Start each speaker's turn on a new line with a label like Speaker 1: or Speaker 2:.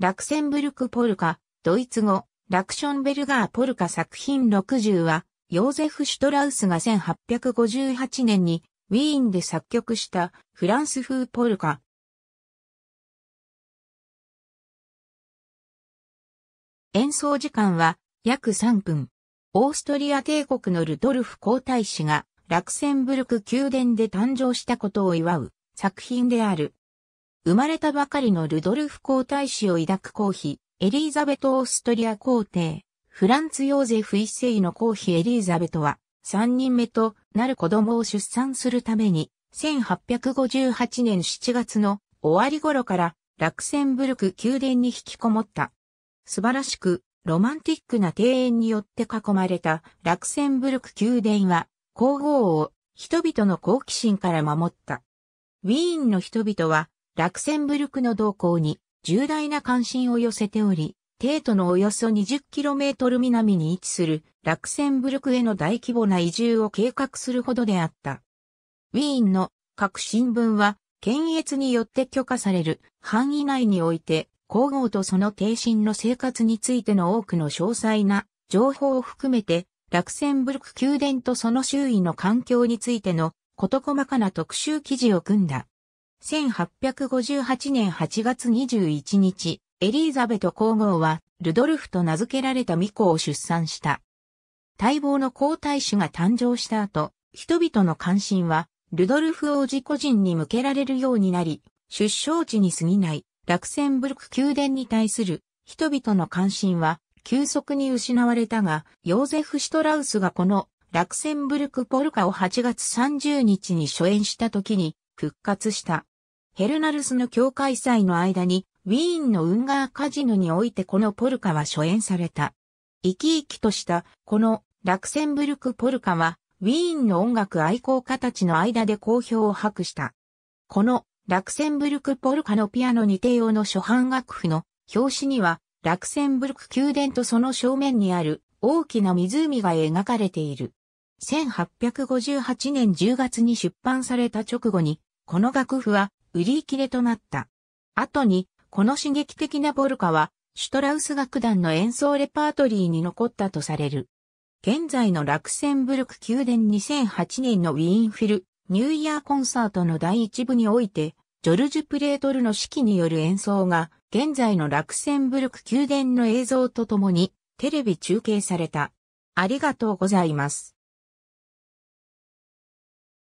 Speaker 1: ラクセンブルクポルカ、ドイツ語、ラクションベルガーポルカ作品60は、ヨーゼフ・シュトラウスが1858年にウィーンで作曲したフランス風ポルカ。演奏時間は約3分。オーストリア帝国のルドルフ皇太子がラクセンブルク宮殿で誕生したことを祝う作品である。生まれたばかりのルドルフ皇太子を抱く皇妃、エリーザベト・オーストリア皇帝、フランツ・ヨーゼフ一世の皇妃エリーザベトは、三人目となる子供を出産するために、1858年7月の終わり頃からラクセンブルク宮殿に引きこもった。素晴らしくロマンティックな庭園によって囲まれたラクセンブルク宮殿は皇后を人々の好奇心から守った。ウィーンの人々はラクセンブルクの動向に重大な関心を寄せており、帝都のおよそ 20km 南に位置するラクセンブルクへの大規模な移住を計画するほどであった。ウィーンの各新聞は、検閲によって許可される範囲内において、皇后とその帝臣の生活についての多くの詳細な情報を含めて、ラクセンブルク宮殿とその周囲の環境についての事細かな特集記事を組んだ。1858年8月21日、エリーザベト皇后は、ルドルフと名付けられた巫女を出産した。待望の皇太子が誕生した後、人々の関心は、ルドルフ王子個人に向けられるようになり、出生地に過ぎない、ラクセンブルク宮殿に対する人々の関心は急速に失われたが、ヨーゼフ・シュトラウスがこのラクセンブルクポルカを8月30日に初演した時に、復活した。ヘルナルスの境会祭の間に、ウィーンのウンガーカジノにおいてこのポルカは初演された。生き生きとした、このラクセンブルクポルカは、ウィーンの音楽愛好家たちの間で好評を博した。このラクセンブルクポルカのピアノに定用の初版楽譜の表紙には、ラクセンブルク宮殿とその正面にある大きな湖が描かれている。1858年10月に出版された直後にこの楽譜は売り切れとなった。後に、この刺激的なボルカは、シュトラウス楽団の演奏レパートリーに残ったとされる。現在のラクセンブルク宮殿2008年のウィーンフィル、ニューイヤーコンサートの第一部において、ジョルジュ・プレートルの指揮による演奏が、現在のラクセンブルク宮殿の映像とともに、テレビ中継された。ありがとうございます。